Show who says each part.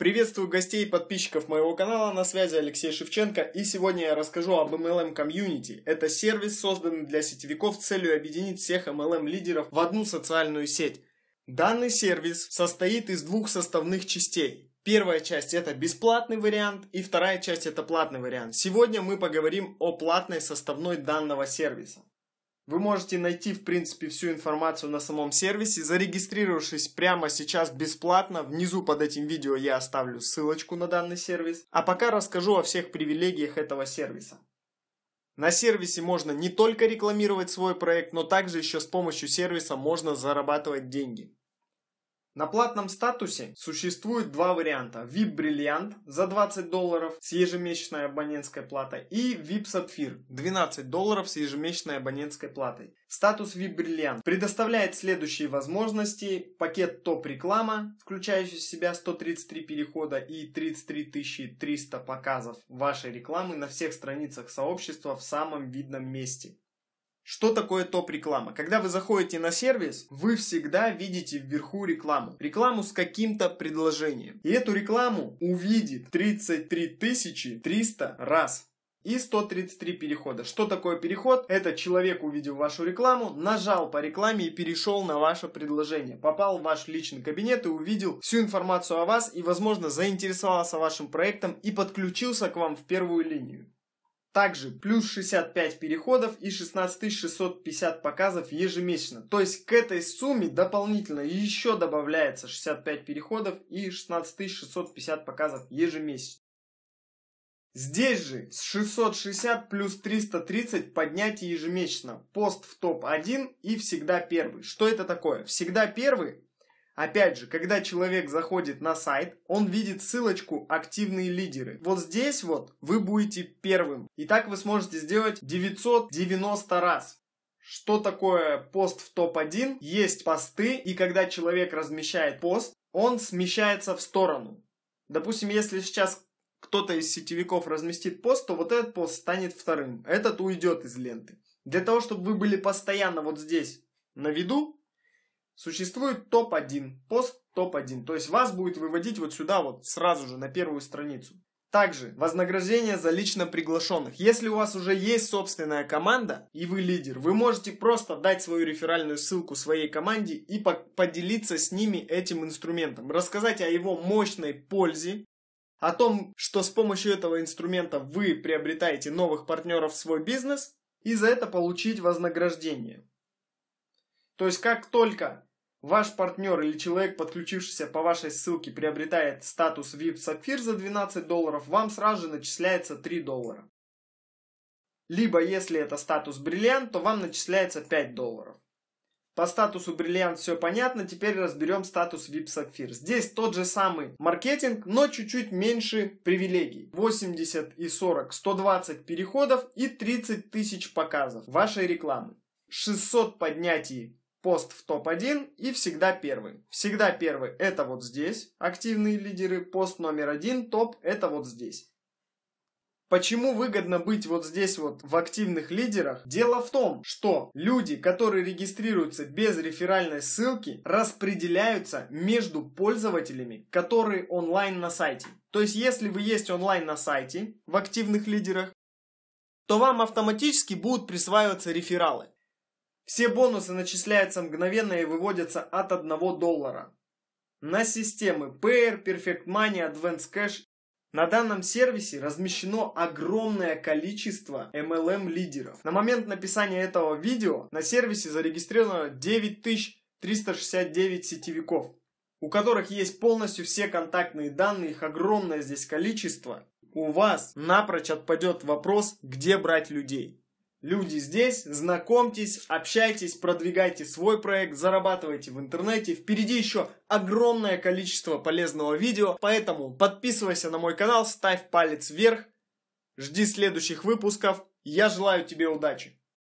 Speaker 1: Приветствую гостей и подписчиков моего канала, на связи Алексей Шевченко и сегодня я расскажу об MLM Community. Это сервис, созданный для сетевиков с целью объединить всех MLM лидеров в одну социальную сеть. Данный сервис состоит из двух составных частей. Первая часть это бесплатный вариант и вторая часть это платный вариант. Сегодня мы поговорим о платной составной данного сервиса. Вы можете найти, в принципе, всю информацию на самом сервисе, зарегистрировавшись прямо сейчас бесплатно. Внизу под этим видео я оставлю ссылочку на данный сервис. А пока расскажу о всех привилегиях этого сервиса. На сервисе можно не только рекламировать свой проект, но также еще с помощью сервиса можно зарабатывать деньги. На платном статусе существует два варианта. VIP бриллиант за 20 долларов с ежемесячной абонентской платой и VIP сапфир 12 долларов с ежемесячной абонентской платой. Статус VIP бриллиант предоставляет следующие возможности. Пакет топ-реклама, включающий в себя 133 перехода и 33 300 показов вашей рекламы на всех страницах сообщества в самом видном месте. Что такое топ-реклама? Когда вы заходите на сервис, вы всегда видите вверху рекламу. Рекламу с каким-то предложением. И эту рекламу увидит 33 300 раз и 133 перехода. Что такое переход? Это человек увидел вашу рекламу, нажал по рекламе и перешел на ваше предложение. Попал в ваш личный кабинет и увидел всю информацию о вас и, возможно, заинтересовался вашим проектом и подключился к вам в первую линию. Также плюс 65 переходов и 16650 показов ежемесячно. То есть к этой сумме дополнительно еще добавляется 65 переходов и 16650 показов ежемесячно. Здесь же с 660 плюс 330 поднятие ежемесячно. Пост в топ-1 и всегда первый. Что это такое? Всегда первый Опять же, когда человек заходит на сайт, он видит ссылочку «Активные лидеры». Вот здесь вот вы будете первым. И так вы сможете сделать 990 раз. Что такое пост в топ-1? Есть посты, и когда человек размещает пост, он смещается в сторону. Допустим, если сейчас кто-то из сетевиков разместит пост, то вот этот пост станет вторым, этот уйдет из ленты. Для того, чтобы вы были постоянно вот здесь на виду, существует топ-1, пост топ-1. То есть вас будет выводить вот сюда вот сразу же на первую страницу. Также вознаграждение за лично приглашенных. Если у вас уже есть собственная команда и вы лидер, вы можете просто дать свою реферальную ссылку своей команде и по поделиться с ними этим инструментом. Рассказать о его мощной пользе, о том, что с помощью этого инструмента вы приобретаете новых партнеров в свой бизнес и за это получить вознаграждение. То есть как только Ваш партнер или человек, подключившийся по вашей ссылке, приобретает статус VIP Сапфир за 12 долларов, вам сразу же начисляется 3 доллара. Либо, если это статус бриллиант, то вам начисляется 5 долларов. По статусу бриллиант все понятно, теперь разберем статус VIP Сапфир. Здесь тот же самый маркетинг, но чуть-чуть меньше привилегий. 80 и 40, 120 переходов и 30 тысяч показов вашей рекламы. 600 поднятий пост в топ-1 и всегда первый. Всегда первый – это вот здесь, активные лидеры, пост номер один, топ – это вот здесь. Почему выгодно быть вот здесь вот в активных лидерах? Дело в том, что люди, которые регистрируются без реферальной ссылки, распределяются между пользователями, которые онлайн на сайте. То есть, если вы есть онлайн на сайте в активных лидерах, то вам автоматически будут присваиваться рефералы. Все бонусы начисляются мгновенно и выводятся от 1 доллара. На системы Payer, Perfect Money, Advanced Cash на данном сервисе размещено огромное количество MLM-лидеров. На момент написания этого видео на сервисе зарегистрировано 9369 сетевиков, у которых есть полностью все контактные данные, их огромное здесь количество. У вас напрочь отпадет вопрос, где брать людей. Люди здесь, знакомьтесь, общайтесь, продвигайте свой проект, зарабатывайте в интернете. Впереди еще огромное количество полезного видео, поэтому подписывайся на мой канал, ставь палец вверх, жди следующих выпусков. Я желаю тебе удачи!